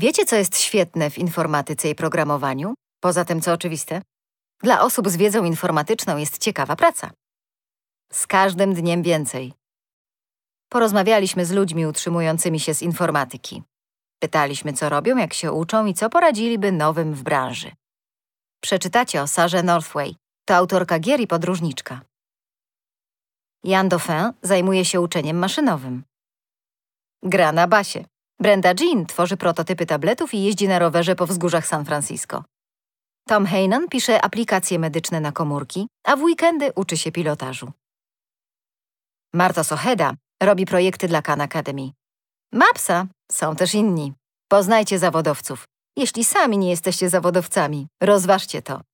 Wiecie, co jest świetne w informatyce i programowaniu? Poza tym, co oczywiste? Dla osób z wiedzą informatyczną jest ciekawa praca. Z każdym dniem więcej. Porozmawialiśmy z ludźmi utrzymującymi się z informatyki. Pytaliśmy, co robią, jak się uczą i co poradziliby nowym w branży. Przeczytacie o Sarze Northway. To autorka gier i podróżniczka. Jan Dauphin zajmuje się uczeniem maszynowym. Gra na basie. Brenda Jean tworzy prototypy tabletów i jeździ na rowerze po wzgórzach San Francisco. Tom Heynan pisze aplikacje medyczne na komórki, a w weekendy uczy się pilotażu. Marta Soheda robi projekty dla Khan Academy. Mapsa są też inni. Poznajcie zawodowców. Jeśli sami nie jesteście zawodowcami, rozważcie to.